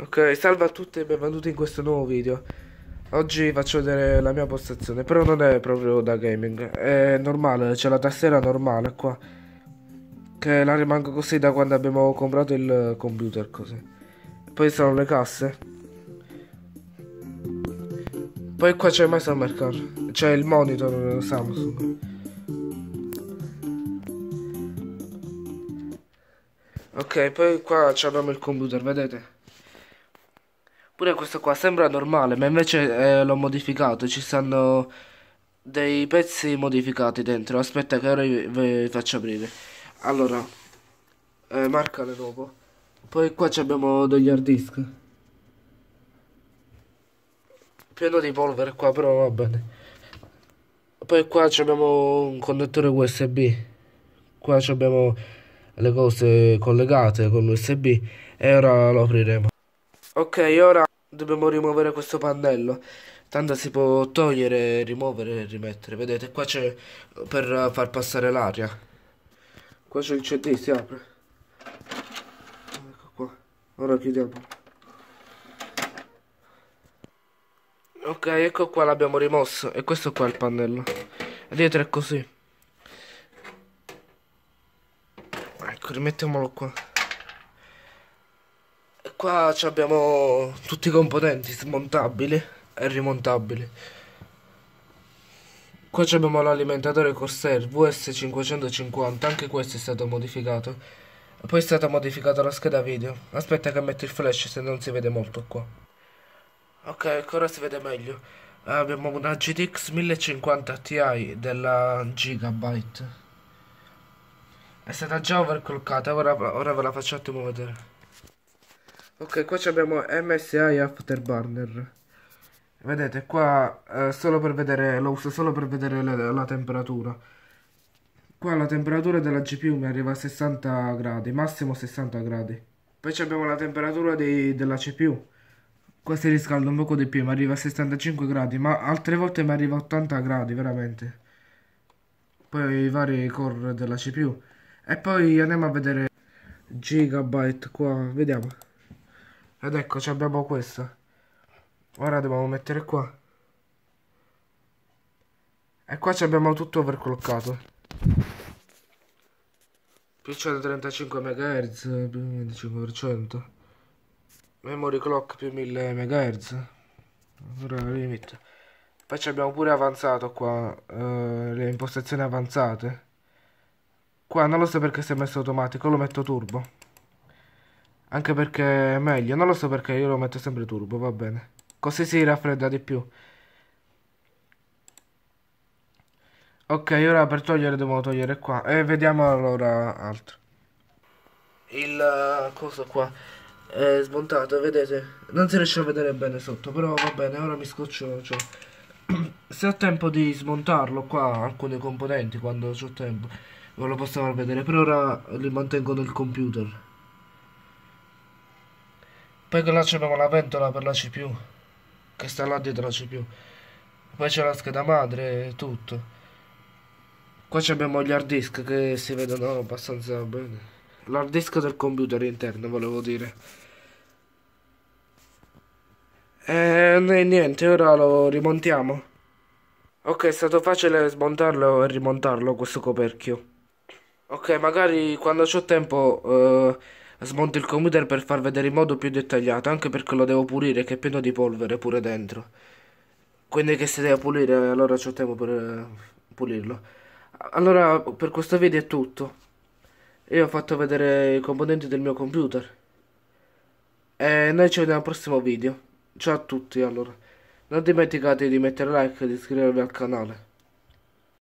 Ok, salve a tutti e benvenuti in questo nuovo video Oggi faccio vedere la mia postazione Però non è proprio da gaming È normale, c'è la tastiera normale qua Che la rimango così da quando abbiamo comprato il computer così Poi sono le casse Poi qua c'è il mercato C'è il monitor Samsung Ok, poi qua abbiamo il computer, vedete? Pure questo qua sembra normale, ma invece eh, l'ho modificato, ci stanno dei pezzi modificati dentro. Aspetta che ora vi faccio aprire. Allora, eh, marcale nuovo. Poi qua abbiamo degli hard disk. Pieno di polvere qua, però va bene. Poi qua abbiamo un connettore USB. Qua abbiamo le cose collegate con USB. e ora lo apriremo. Ok, ora dobbiamo rimuovere questo pannello tanto si può togliere rimuovere e rimettere vedete qua c'è per far passare l'aria qua c'è il cd si apre ecco qua ora chiudiamo ok ecco qua l'abbiamo rimosso e questo qua è il pannello e dietro è così ecco rimettiamolo qua Qua abbiamo tutti i componenti smontabili e rimontabili. Qua abbiamo l'alimentatore Corsair VS550, anche questo è stato modificato. Poi è stata modificata la scheda video. Aspetta che metto il flash se non si vede molto qua. Ok, ora si vede meglio. Abbiamo una GTX 1050 Ti della Gigabyte. È stata già overclockata, ora, ora ve la faccio un attimo vedere. Ok, qua abbiamo MSI Afterburner. Vedete, qua eh, solo per vedere, lo uso solo per vedere la, la temperatura. Qua la temperatura della GPU mi arriva a 60 gradi, massimo 60 gradi. Poi abbiamo la temperatura dei, della CPU. Qua si riscalda un poco di più, mi arriva a 65 gradi, ma altre volte mi arriva a 80 gradi, veramente. Poi i vari core della CPU. E poi andiamo a vedere gigabyte qua, vediamo ed ecco abbiamo questo ora dobbiamo mettere qua e qua abbiamo tutto overclockato più 135 MHz più 25% memory clock più 1000 MHz ora limit poi ci abbiamo pure avanzato qua eh, le impostazioni avanzate qua non lo so perché si è messo automatico lo metto turbo anche perché è meglio, non lo so perché io lo metto sempre turbo, va bene. Così si raffredda di più. Ok, ora per togliere devo togliere qua. E vediamo allora altro. Il eh, coso qua è smontato, vedete? Non si riesce a vedere bene sotto, però va bene, ora mi scoccio. Cioè. Se ho tempo di smontarlo qua, alcuni componenti, quando ho tempo, Ve lo posso far vedere. Per ora li mantengo nel computer. Poi là abbiamo la ventola per la CPU, che sta là dietro la CPU. Poi c'è la scheda madre e tutto. Qua abbiamo gli hard disk che si vedono abbastanza bene. L'hard disk del computer interno, volevo dire. E niente, ora lo rimontiamo. Ok, è stato facile smontarlo e rimontarlo questo coperchio. Ok, magari quando ho tempo... Eh, Smonto il computer per far vedere in modo più dettagliato, anche perché lo devo pulire che è pieno di polvere pure dentro. Quindi che si deve pulire, allora c'ho tempo per eh, pulirlo. Allora, per questo video è tutto. Io ho fatto vedere i componenti del mio computer. E noi ci vediamo al prossimo video. Ciao a tutti allora. Non dimenticate di mettere like e di iscrivervi al canale.